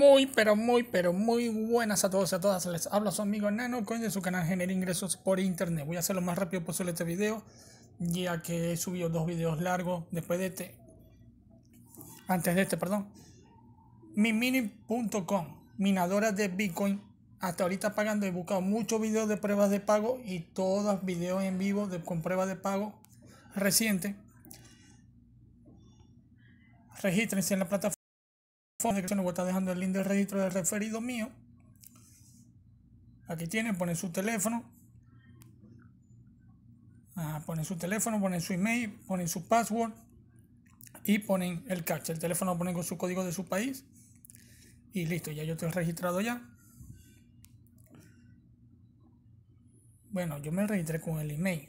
Muy, pero muy, pero muy buenas a todos y a todas. Les habla su amigo Nano Coin de su canal Genera Ingresos por Internet. Voy a hacer lo más rápido posible este video, ya que he subido dos videos largos después de este. Antes de este, perdón. Mimini.com, minadora de Bitcoin. Hasta ahorita pagando, he buscado muchos videos de pruebas de pago y todos videos en vivo de, con pruebas de pago recientes. Regístrense en la plataforma que voy a estar dejando el link del registro del referido mío. Aquí tiene, pone su teléfono. Ah, pone su teléfono, pone su email, ponen su password y ponen el cache, El teléfono lo ponen con su código de su país. Y listo, ya yo estoy registrado ya. Bueno, yo me registré con el email.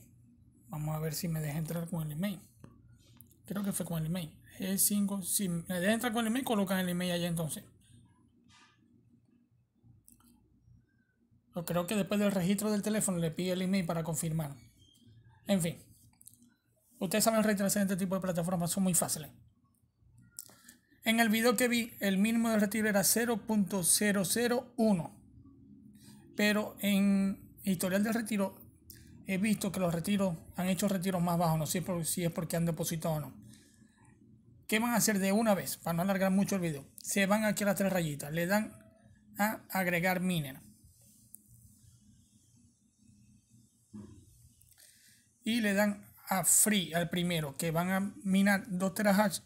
Vamos a ver si me deja entrar con el email. Creo que fue con el email es 5. Si le entra con el email, colocan el email allá entonces. Yo creo que después del registro del teléfono le pide el email para confirmar. En fin. Ustedes saben en este tipo de plataformas, son muy fáciles. En el video que vi, el mínimo de retiro era 0.001. Pero en historial del retiro he visto que los retiros han hecho retiros más bajos. No sé si es porque han depositado o no. ¿Qué van a hacer de una vez? Para no alargar mucho el video. Se van aquí a las tres rayitas. Le dan a agregar miner. Y le dan a free al primero. Que van a minar 2 terahash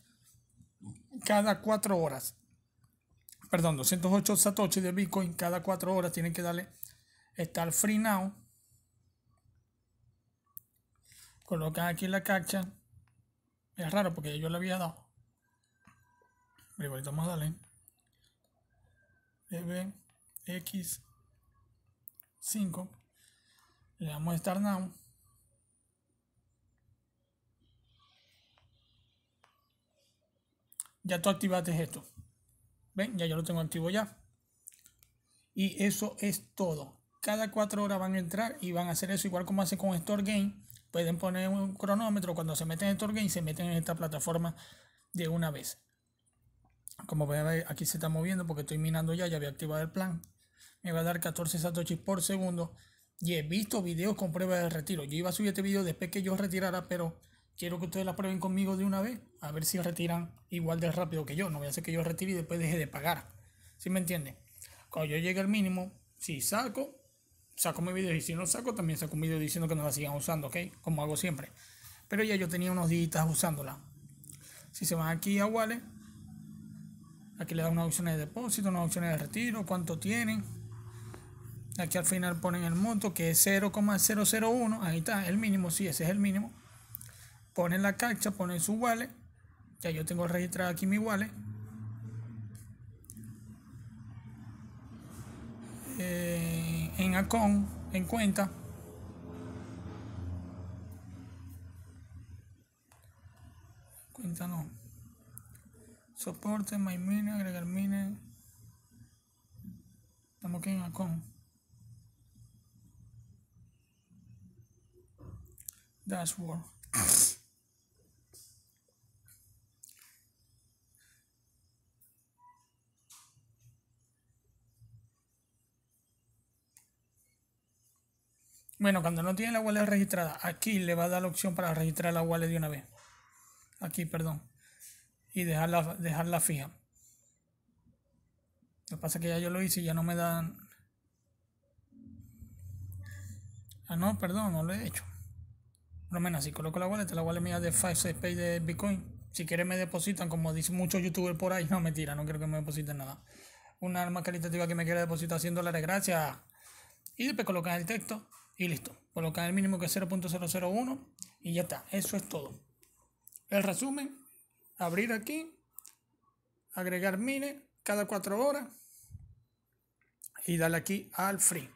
cada 4 horas. Perdón, 208 satoshi de Bitcoin cada 4 horas. Tienen que darle. Está free now. Colocan aquí la cacha. Es raro porque yo le había dado igualito Magdalena darle x 5 le damos a start now ya tú activaste esto ven ya yo lo tengo activo ya y eso es todo cada cuatro horas van a entrar y van a hacer eso igual como hace con Store Game pueden poner un cronómetro cuando se meten en Store Game se meten en esta plataforma de una vez como veis ver, aquí se está moviendo porque estoy minando ya, ya había activado el plan. Me va a dar 14 satoshis por segundo. Y he visto videos con pruebas de retiro. Yo iba a subir este video después que yo retirara, pero quiero que ustedes la prueben conmigo de una vez. A ver si retiran igual de rápido que yo. No voy a hacer que yo retire y después deje de pagar. ¿Sí me entienden? Cuando yo llegue al mínimo, si saco, saco mi video. Y si no saco, también saco un video diciendo que no la sigan usando, ¿ok? Como hago siempre. Pero ya yo tenía unos días usándola. Si se van aquí a Wallet Aquí le dan una opción de depósito, una opciones de retiro, cuánto tienen. Aquí al final ponen el monto que es 0,001. Ahí está, el mínimo, sí, ese es el mínimo. Ponen la cacha, ponen su wallet. Ya yo tengo registrado aquí mi wallet. Eh, en Acon, en cuenta. Cuenta no soporte, MyMine, agregar mine. Estamos aquí en Acon. Dashboard. Bueno, cuando no tiene la wallet registrada, aquí le va a dar la opción para registrar la wallet de una vez. Aquí, perdón y dejarla, dejarla fija. Lo que pasa es que ya yo lo hice y ya no me dan... Ah, no, perdón, no lo he hecho. Por lo menos así, coloco la wallet, la wallet mía de 56 pay de Bitcoin. Si quieren me depositan, como dicen muchos youtubers por ahí, no mentira, no quiero que me depositen nada. Una arma caritativa que me quiera depositar 100 dólares, gracias. Y después colocan el texto y listo. Colocan el mínimo que es 0.001 y ya está. Eso es todo. El resumen abrir aquí, agregar mine cada cuatro horas y darle aquí al free.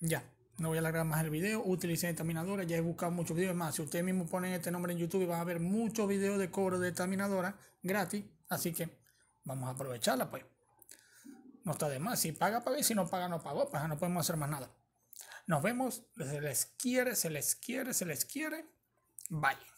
Ya, no voy a alargar más el video, utilicen terminadora ya he buscado muchos videos más. Si ustedes mismos ponen este nombre en YouTube van a ver muchos videos de cobro de minadora gratis, así que vamos a aprovecharla pues. No está de más, si paga, para si no paga, no pagó, pues no podemos hacer más nada. Nos vemos, se les quiere, se les quiere, se les quiere. vaya